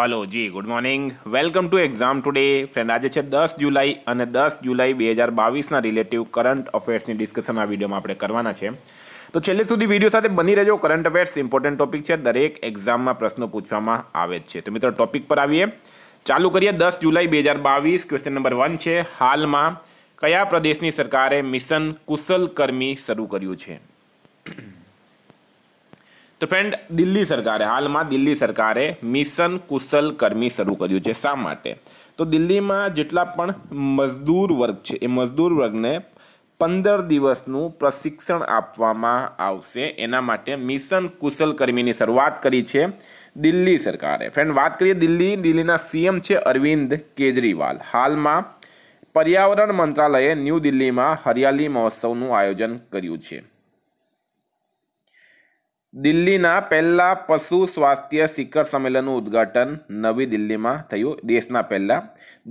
hello ji good morning welcome to exam today friend આજે છે દસ જુલાઈ અને દસ જુલાઈ બે હજાર બાવીસના રિલેટિવ કરંટ અફેર્સની ડિસ્કશન આ વિડીયોમાં આપણે કરવાના છે તો છેલ્લે સુધી વિડીયો સાથે બની રહેજો કરંટ અફેર્સ ઇમ્પોર્ટન્ટ ટોપિક છે દરેક એક્ઝામમાં પ્રશ્નો પૂછવામાં આવે જ છે તો મિત્રો ટોપિક પર આવીએ ચાલુ કરીએ દસ જુલાઈ બે હજાર બાવીસ ક્વેશ્ચન નંબર વન છે હાલમાં કયા પ્રદેશની સરકારે મિશન કુશલ કર્મી શરૂ કર્યું છે તો ફ્રેન્ડ દિલ્હી સરકારે હાલમાં દિલ્હી સરકારે મિશન કુશલ કર્મી શરૂ કર્યું છે શા માટે તો દિલ્હીમાં જેટલા પણ મજદૂર વર્ગ છે એ મજદૂર વર્ગને પંદર દિવસનું પ્રશિક્ષણ આપવામાં આવશે એના માટે મિશન કુશલ કર્મીની શરૂઆત કરી છે દિલ્હી સરકારે ફ્રેન્ડ વાત કરીએ દિલ્હી દિલ્હીના સીએમ છે અરવિંદ કેજરીવાલ હાલમાં પર્યાવરણ મંત્રાલયે ન્યૂ દિલ્હીમાં હરિયાળી મહોત્સવનું આયોજન કર્યું છે દિલ્હીના પહેલા પશુ સ્વાસ્થ્ય શિખર સંમેલનનું ઉદ્ઘાટન નવી દિલ્હીમાં થયું દેશના પહેલા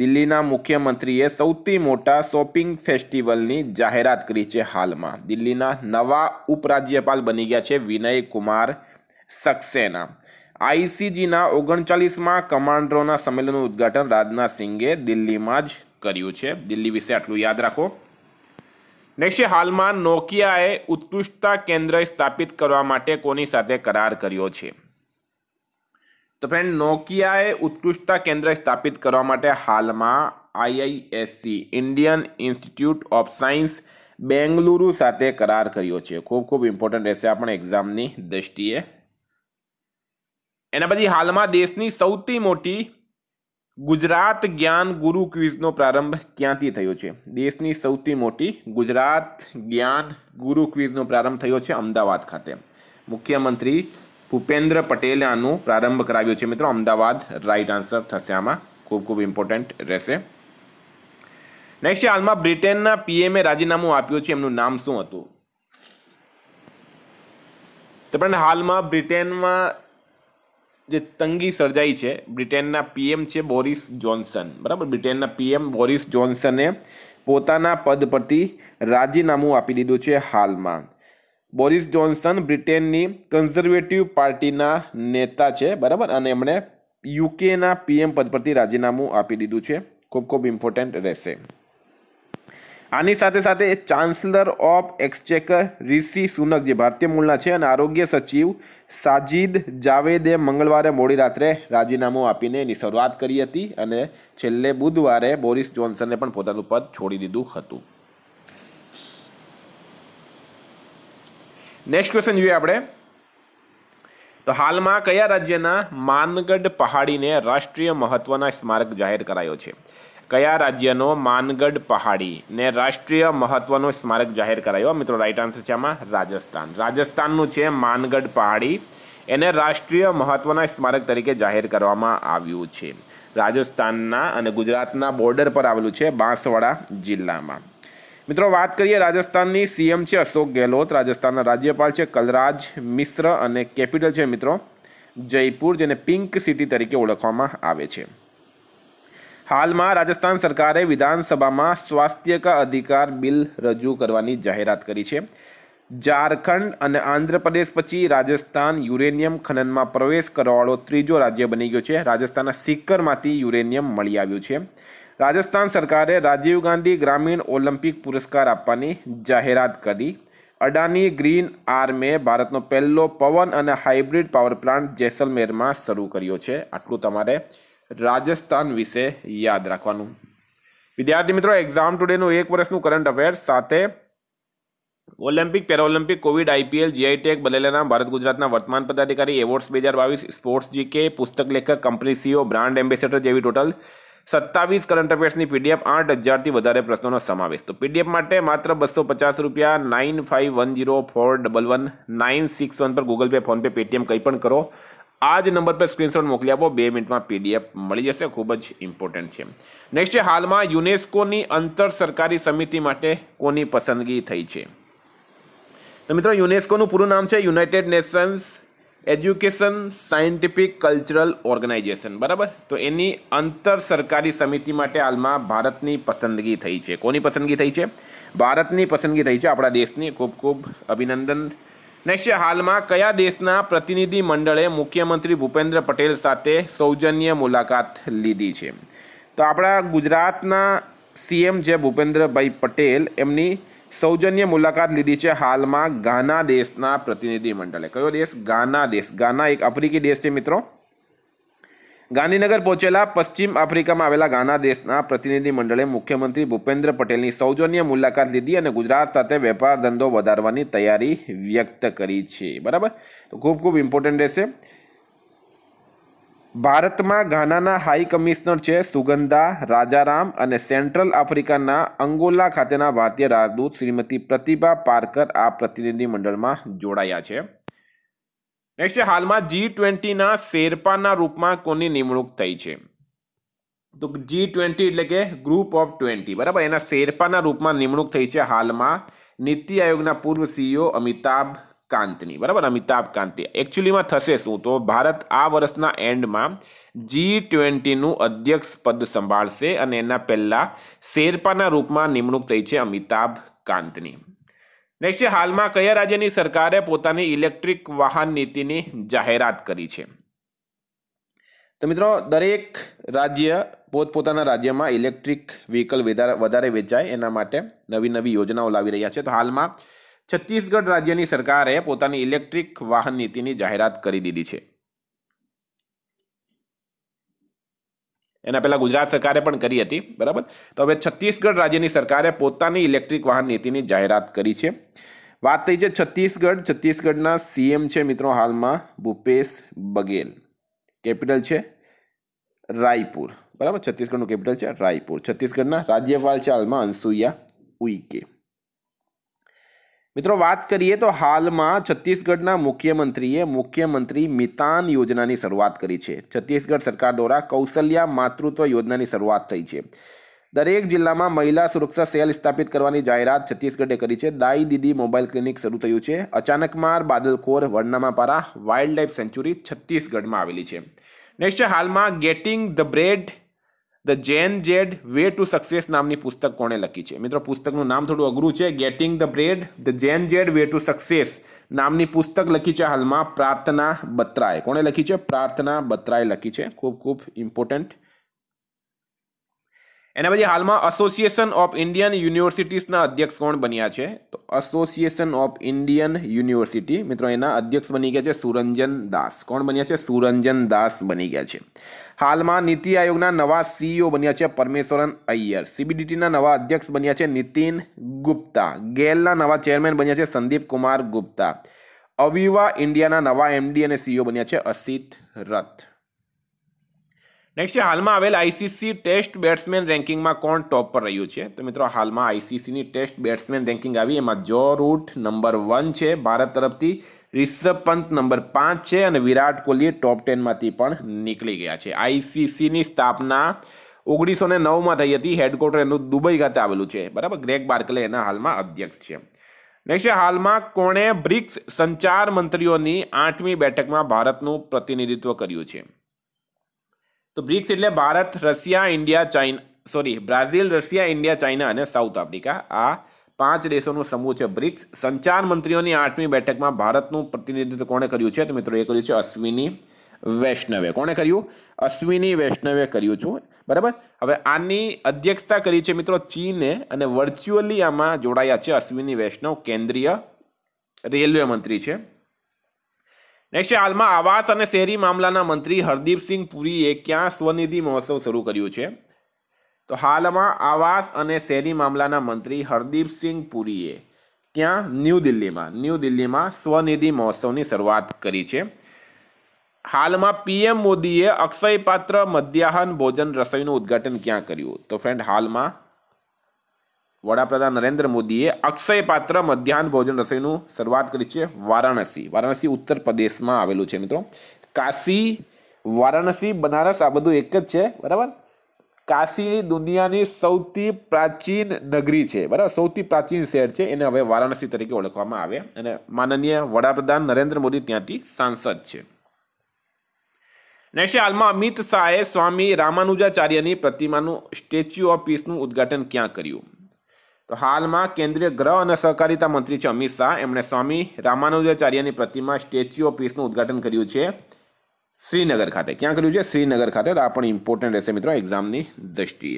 દિલ્હીના મુખ્યમંત્રીએ સૌથી મોટા શોપિંગ ફેસ્ટિવલની જાહેરાત કરી છે હાલમાં દિલ્હીના નવા ઉપરાજ્યપાલ બની ગયા છે વિનય કુમાર સક્સેના આઈસીજીના ઓગણચાલીસમાં કમાન્ડરોના સંમેલનનું ઉદ્ઘાટન રાજનાથ સિંઘે દિલ્હીમાં જ કર્યું છે દિલ્હી વિશે આટલું યાદ રાખો નેક્સ્ટ હાલમાં નોકિયાએ ઉત્કૃષ્ટતા કેન્દ્ર સ્થાપિત કરવા માટે કોની સાથે કરાર કર્યો છે તો ફ્રેન્ડ નોકિયાએ ઉત્કૃષ્ટતા કેન્દ્ર સ્થાપિત કરવા માટે હાલમાં IISC Indian Institute of Science Bengaluru સાથે કરાર કર્યો છે ખૂબ ખૂબ ઇમ્પોર્ટન્ટ રહેશે આપણે એક્ઝામની દ્રષ્ટિએ એના પછી હાલમાં દેશની સૌથી મોટી ગુજરાત જ્ઞાન ગુરુ ક્વિઝનો પ્રારંભ ક્યાંથી થયો છે દેશની સૌથી મોટી ગુજરાત જ્ઞાન ગુરુ ક્વિઝનો પ્રારંભ થયો છે અમદાવાદ ખાતે મુખ્યમંત્રી ભૂપેન્દ્ર પટેલે આનો પ્રારંભ કરાવ્યો છે મિત્રો અમદાવાદ રાઈટ આન્સર થશે આમાં ખૂબ ખૂબ ઇમ્પોર્ટન્ટ રહેશે નેક્સ્ટ હાલમાં બ્રિટનના પીએમએ રાજીનામું આપ્યું છે એમનું નામ શું હતું તો પણ હાલમાં બ્રિટનમાં જે તંગી સર્જાઈ છે બ્રિટેનના પીએમ છે બોરિસ જોન્સન બરાબર બ્રિટેનના પીએમ બોરિસ જોન્સને પોતાના પદ પરથી રાજીનામું આપી દીધું છે હાલમાં બોરિસ જોન્સન બ્રિટેનની કન્ઝર્વેટિવ પાર્ટીના નેતા છે બરાબર અને એમણે યુકેના પીએમ પદ પરથી રાજીનામું આપી દીધું છે ખૂબ ખૂબ ઇમ્પોર્ટન્ટ રહેશે આની સાથે સાથે ચાન્સલર ઓફ એક્સચેકર ઋષિ સુનક જે ભારતીય મૂળના છે અને આરોગ્ય સચિવ સાજિદ જાવેદે મંગળવારે મોડી રાત્રે રાજીનામું આપીને એની શરૂઆત કરી હતી અને છેલ્લે બુધવારે બોરિસ જોન્સને પણ પોતાનું પદ છોડી દીધું હતું નેક્સ્ટ ક્વેશ્ચન જોઈએ આપણે તો હાલમાં કયા રાજ્યના માનગઢ પહાડીને રાષ્ટ્રીય મહત્વના સ્મારક જાહેર કરાયો છે કયા રાજ્યનો માનગઢ પહાડી ને રાષ્ટ્રીય મહત્વનો સ્મારક જાહેર કરાયો મિત્રો રાઈટ આન્સર છે આમાં રાજસ્થાન રાજસ્થાનનું છે માનગઢ પહાડી એને રાષ્ટ્રીય મહત્વના સ્મારક તરીકે જાહેર કરવામાં આવ્યું છે રાજસ્થાનના અને ગુજરાતના બોર્ડર પર આવેલું છે બાંસવાડા જિલ્લામાં મિત્રો વાત કરીએ રાજસ્થાનની સીએમ છે અશોક ગેહલોત રાજસ્થાનના રાજ્યપાલ છે કલરાજ મિશ્ર અને કેપિટલ છે મિત્રો જયપુર જેને પિંક સિટી તરીકે ઓળખવામાં આવે છે હાલમાં રાજસ્થાન સરકારે વિધાનસભામાં સ્વાસ્થ્યકા અધિકાર બિલ રજૂ કરવાની જાહેરાત કરી છે ઝારખંડ અને આંધ્રપ્રદેશ પછી રાજસ્થાન યુરેનિયમ ખનનમાં પ્રવેશ કરવાવાળો ત્રીજો રાજ્ય બની ગયો છે રાજસ્થાનના સિક્કરમાંથી યુરેનિયમ મળી આવ્યું છે રાજસ્થાન સરકારે રાજીવ ગાંધી ગ્રામીણ ઓલિમ્પિક પુરસ્કાર આપવાની જાહેરાત કરી અડાની ગ્રીન આર્મે ભારતનો પહેલો પવન અને હાઇબ્રિડ પાવર પ્લાન્ટ જેસલમેરમાં શરૂ કર્યો છે આટલું તમારે રાજસ્થાન વિશે યાદ રાખવાનું વિદ્યાર્થી મિત્રો એક્ઝામ ટુડેનું એક વર્ષનું કરંટ અફેર સાથે Olympic Paralympic Covid IPL GI tag બલેલાના ભારત ગુજરાતના વર્તમાન પદાધિકારી એવોર્ડ્સ બે હજાર બાવીસ સ્પોર્ટ્સ જીકે પુસ્તક લેખક કંપની સીઓ બ્રાન્ડ એમ્બેસેડર જેવી ટોટલ સત્તાવીસ કરંટ અફેર્સની પીડીએફ આઠ હજારથી વધારે પ્રશ્નોનો સમાવેશ તો પીડીએફ માટે માત્ર બસો પચાસ રૂપિયા nine five one zero four double one nine six one પર ગૂગલ પે ફોનપે પેટીએમ કંઈ પણ કરો આ જ નંબર પર સ્ક્રીનશોટ મોકલી આપો બે મિનિટમાં પીડીએફ મળી જશે ખૂબ જ ઇમ્પોર્ટન્ટ છે નેક્સ્ટ છે હાલમાં યુનેસ્કોની અંતર સરકારી સમિતિ માટે કોની પસંદગી થઈ છે તો મિત્રો યુનેસ્કોનું પૂરું નામ છે United Nations Education Scientific Cultural Organization બરાબર તો એની અંતર સરકારી સમિતિ માટે હાલમાં ભારતની પસંદગી થઈ છે કોની પસંદગી થઈ છે ભારતની પસંદગી થઈ છે આપણા દેશની ખૂબ ખૂબ અભિનંદન નેક્સ્ટ હાલમાં કયા દેશના પ્રતિનિધિ મંડળે મુખ્યમંત્રી ભૂપેન્દ્ર પટેલ સાથે સૌજન્ય મુલાકાત લીધી છે તો આપણા ગુજરાતના સીએમ જે ભૂપેન્દ્રભાઈ પટેલ એમની સૌજન્ય મુલાકાત લીધી છે હાલમાં ગાના દેશના પ્રતિનિધિ મંડળે કયો દેશ ગાના દેશ ગાના એક આફ્રિકી દેશ છે મિત્રો ગાંધીનગર પહોંચેલા પશ્ચિમ આફ્રિકામાં આવેલા ગાના દેશના પ્રતિનિધિ મંડળે મુખ્યમંત્રી ભૂપેન્દ્ર પટેલની સૌજન્ય મુલાકાત લીધી અને ગુજરાત સાથે વેપાર ધંધો વધારવાની તૈયારી વ્યક્ત કરી છે બરાબર તો ખૂબ ખૂબ ઇમ્પોર્ટન્ટ રહેશે ભારતમાં ગાનાના હાઈ કમિશનર છે સુગંધા રાજારામ અને સેન્ટ્રલ આફ્રિકાના અંગોલા ખાતેના ભારતીય રાજદૂત શ્રીમતી પ્રતિભા પારકર આ પ્રતિનિધિમંડળમાં જોડાયા છે નેક્સ્ટ છે હાલમાં જી ટ્વેન્ટીના શેરપાના રૂપમાં કોની નિમણૂક થઈ છે તો જી ટ્વેન્ટી એટલે કે ગ્રુપ ઓફ ટ્વેન્ટી બરાબર એના શેરપાના રૂપમાં નિમણૂક થઈ છે હાલમાં નીતિ આયોગના પૂર્વ સીઈઓ અમિતાભ કાંતની બરાબર અમિતાભ કાંતિ એકચ્યુઅલીમાં થશે શું તો ભારત આ વર્ષના એન્ડમાં જી ટ્વેન્ટીનું અધ્યક્ષ પદ સંભાળશે અને એના પહેલાં શેરપાના રૂપમાં નિમણૂક થઈ છે અમિતાભ કાંતની નેક્સ્ટ હાલમાં કયા રાજ્યની સરકારે પોતાની ઇલેક્ટ્રિક વાહન નીતિની જાહેરાત કરી છે તો મિત્રો દરેક રાજ્ય પોતપોતાના રાજ્યમાં ઇલેક્ટ્રિક વ્હીકલ વધારે વેચાય એના માટે નવી નવી યોજનાઓ લાવી રહ્યા છે તો હાલમાં છત્તીસગઢ રાજ્યની સરકારે પોતાની ઇલેક્ટ્રિક વાહન નીતિની જાહેરાત કરી દીધી છે એના પહેલાં ગુજરાત સરકારે પણ કરી હતી બરાબર તો હવે છત્તીસગઢ રાજ્યની સરકારે પોતાની ઇલેક્ટ્રિક વાહન નીતિની જાહેરાત કરી છે વાત થઈ છે છત્તીસગઢ છત્તીસગઢના સીએમ છે મિત્રો હાલમાં ભૂપેશ બઘેલ કેપિટલ છે રાયપુર બરાબર છત્તીસગઢનું કેપિટલ છે રાયપુર છત્તીસગઢના રાજ્યપાલ છે હાલમાં અનસુયા ઉઈકે મિત્રો વાત કરીએ તો હાલમાં છત્તીસગઢના મુખ્યમંત્રીએ મુખ્યમંત્રી મિતાન યોજનાની શરૂઆત કરી છે છત્તીસગઢ સરકાર દ્વારા કૌશલ્યા માતૃત્વ યોજનાની શરૂઆત થઈ છે દરેક જિલ્લામાં મહિલા સુરક્ષા સેલ સ્થાપિત કરવાની જાહેરાત છત્તીસગઢે કરી છે દાઈ દીદી મોબાઈલ ક્લિનિક શરૂ થયું છે Achanakmar Badalkhol Barnawapara wild life sanctuary છત્તીસગઢમાં આવેલી છે નેક્સ્ટ હાલમાં getting the bread the gen Z way to success નામની પુસ્તક કોણે લખી છે મિત્રો પુસ્તકનું નામ થોડું અઘરું છે getting the bread the gen Z way to success નામની પુસ્તક લખી છે હાલમાં પ્રાર્થના બત્રાએ કોણે લખી છે પ્રાર્થના બત્રાએ લખી છે ખૂબ ખૂબ ઇમ્પોર્ટન્ટ એના પછી હાલમાં એસોસિએશન ઓફ ઇન્ડિયન યુનિવર્સિટીઝના અધ્યક્ષ કોણ બન્યા છે તો એસોસિએશન ઓફ ઇન્ડિયન યુનિવર્સિટી મિત્રો એના અધ્યક્ષ બની ગયા છે સુરંજન દાસ કોણ બન્યા છે સુરંજન દાસ બની ગયા છે હાલમાં નીતિ આયોગના નવા સીઈઓ બન્યા છે પરમેશ્વરન અય્યર સીબીડીટીના નવા અધ્યક્ષ બન્યા છે નીતિન ગુપ્તા ગેલના નવા ચેરમેન બન્યા છે સંદીપ કુમાર ગુપ્તા અવિવા ઇન્ડિયાના નવા એમડી અને સીઈઓ બન્યા છે અસિત રથ નેક્સ્ટ હાલમાં આવેલ આઈસીસી ટેસ્ટ બેટ્સમેન રેન્કિંગમાં કોણ ટોપ પર રહ્યું છે તો મિત્રો હાલમાં આઈસીસીની ટેસ્ટ બેટ્સમેન રેન્કિંગ આવી એમાં જો રૂટ નંબર વન છે ભારત તરફથી રિષભ પંત નંબર પાંચ છે અને વિરાટ કોહલી ટોપ ટેનમાંથી પણ નીકળી ગયા છે આઈસીસીની સ્થાપના ઓગણીસો ને નવમાં થઈ હતી હેડક્વાર્ટર એનું દુબઈ ખાતે આવેલું છે બરાબર ગ્રેગ બાર્કલે એના હાલમાં અધ્યક્ષ છે નેક્સ્ટ હાલમાં કોણે બ્રિક્સ સંચાર મંત્રીઓની આઠમી બેઠકમાં ભારતનું પ્રતિનિધિત્વ કર્યું છે તો બ્રિક્સ એટલે Bharat Russia India China sorry Brazil Russia India China અને સાઉથ આફ્રિકા આ પાંચ દેશોનો સમૂહ છે બ્રિક્સ સંચાર મંત્રીઓની આઠમી બેઠકમાં ભારતનું પ્રતિનિધિત્વ કોણે કર્યું છે તો મિત્રો એ કર્યું છે અશ્વિની વૈષ્ણવે કોણે કર્યું અશ્વિની વૈષ્ણવે કર્યું છું બરાબર હવે આની અધ્યક્ષતા કરી છે મિત્રો ચીને અને વર્ચ્યુઅલી આમાં જોડાયા છે અશ્વિની વૈષ્ણવ કેન્દ્રીય રેલવે મંત્રી છે નેક્સ્ટ હાલમાં આવાસ અને શહેરી મામલાના મંત્રી હરદીપસિંહ પુરીએ ક્યાં સ્વનિધિ મહોત્સવ શરૂ કર્યો છે તો હાલમાં આવાસ અને શહેરી મામલાના મંત્રી હરદીપસિંહ પુરીએ ક્યાં ન્યૂ દિલ્હીમાં ન્યૂ દિલ્હીમાં સ્વનિધિ મહોત્સવની શરૂઆત કરી છે હાલમાં પીએમ મોદીએ અક્ષયપાત્ર મધ્યાહન ભોજન રસોઈનું ઉદ્ઘાટન ક્યાં કર્યું તો ફ્રેન્ડ હાલમાં વડાપ્રધાન નરેન્દ્ર મોદીએ અક્ષય પાત્ર મધ્યાહન ભોજન રસોઈનું શરૂઆત કરી છે વારાણસી વારાણસી ઉત્તર પ્રદેશમાં આવેલું છે મિત્રો કાશી વારાણસી બનારસ આ બધું એક જ છે બરાબર કાશી દુનિયાની સૌથી પ્રાચીન નગરી છે બરાબર સૌથી પ્રાચીન શહેર છે એને હવે વારાણસી તરીકે ઓળખવામાં આવે અને માનનીય વડાપ્રધાન નરેન્દ્ર મોદી ત્યાંથી સાંસદ છે નેક્સ્ટ હાલમાં અમિત શાહે સ્વામી રામાનુજાચાર્યની પ્રતિમાનું સ્ટેચ્યુ ઓફ પીસનું ઉદ્ઘાટન ક્યાં કર્યું તો હાલમાં કેન્દ્રીય ગ્રહ અને સહકારિતા મંત્રી છે અમિત શાહ એમણે સ્વામી રામાનુજાચાર્યની પ્રતિમા સ્ટેચ્યુ ઓફ પીસનું ઉદઘાટન કર્યું છે શ્રીનગર ખાતે ક્યાં કર્યું છે શ્રીનગર ખાતે તો આ પણ ઇમ્પોર્ટન્ટ રહેશે મિત્રો એક્ઝામની દ્રષ્ટિએ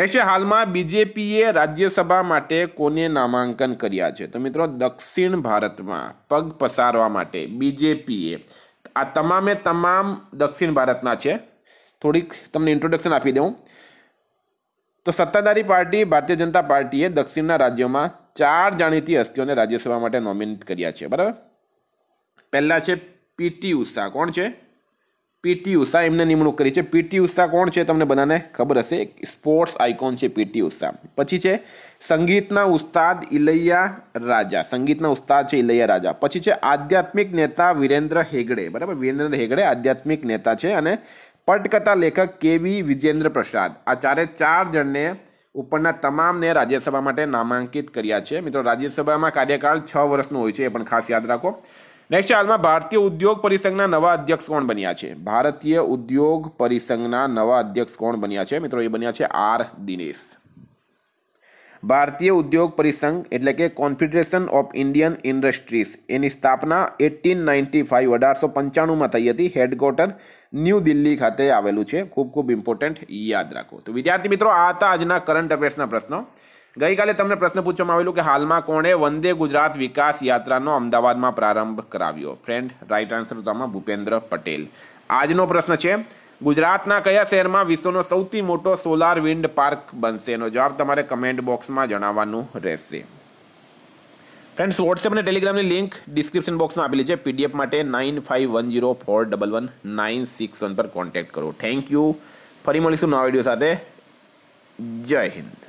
રહેશે હાલમાં બીજેપીએ રાજ્યસભા માટે કોને નામાંકન કર્યા છે તો મિત્રો દક્ષિણ ભારતમાં પગ પસારવા માટે બીજેપીએ આ તમામે તમામ દક્ષિણ ભારતના છે થોડીક તમને ઇન્ટ્રોડક્શન આપી દઉં તો સત્તાધારી પાર્ટી ભારતીય જનતા પાર્ટીએ દક્ષિણના રાજ્યોમાં ચાર જાણીતી હસ્તીઓને રાજ્યસભા માટે નોમિનેટ કર્યા છે બરાબર પહેલાં છે પીટી ઉષા કોણ છે પીટી ઉષા એમને નિમણૂક કરી છે પીટી ઉષા કોણ છે તમને બધાને ખબર હશે સ્પોર્ટ્સ આઇકોન છે પીટી ઉષા પછી છે સંગીતના ઉસ્તાદ ઇલૈયા રાજા સંગીતના ઉસ્તાદ છે ઇલૈયા રાજા પછી છે આધ્યાત્મિક નેતા વિરેન્દ્ર હેગડે બરાબર વિરેન્દ્ર હેગડે આધ્યાત્મિક નેતા છે અને પટકથા લેખક કેવી વિજેન્દ્ર પ્રસાદ આ ચારે ચાર જણને ઉપરના તમામને રાજ્યસભા માટે નામાંકિત કર્યા છે મિત્રો રાજ્યસભામાં કાર્યકાળ છ વર્ષનો હોય છે એ પણ ખાસ યાદ રાખો નેક્સ્ટ હાલમાં ભારતીય ઉદ્યોગ પરિસંઘના નવા અધ્યક્ષ કોણ બન્યા છે ભારતીય ઉદ્યોગ પરિસંઘના નવા અધ્યક્ષ કોણ બન્યા છે મિત્રો એ બન્યા છે આર દિનેશ ભારતીય ઉદ્યોગ પરિસંઘ એટલે કે કોન્ફેડરેશન ઓફ ઇન્ડિયન ઇન્ડસ્ટ્રીઝ એની સ્થાપના એટીન નાઇન્ટી ફાઇવ અઢારસો પંચાણુંમાં થઈ હતી હેડક્વાર્ટર ન્યૂ દિલ્હી ખાતે આવેલું છે ખૂબ ખૂબ ઇમ્પોર્ટન્ટ યાદ રાખો તો વિદ્યાર્થી મિત્રો આ હતા આજના કરંટ અફેર્સના પ્રશ્નો ગઈકાલે તમને પ્રશ્ન પૂછવામાં આવેલું કે હાલમાં કોણે વંદે ગુજરાત વિકાસ યાત્રાનો અમદાવાદમાં પ્રારંભ કરાવ્યો ફ્રેન્ડ રાઇટ આન્સર તમા ભૂપેન્દ્ર પટેલ આજનો પ્રશ્ન છે ગુજરાતના કયા શહેરમાં વિશ્વનો સૌથી મોટો સોલાર વિન્ડ પાર્ક બનશે એનો જવાબ તમારે કમેન્ટ બોક્સમાં જણાવવાનું રહેશે ફ્રેન્ડ્સ વોટ્સએપ અને ટેલિગ્રામની લિંક ડિસ્ક્રિપ્શન બોક્સમાં આપેલી છે પીડીએફ માટે nine five one zero four double one nine six one પર કોન્ટેક્ટ કરો થેન્ક યુ ફરી મળીશું નવા વિડીયો સાથે જય હિન્દ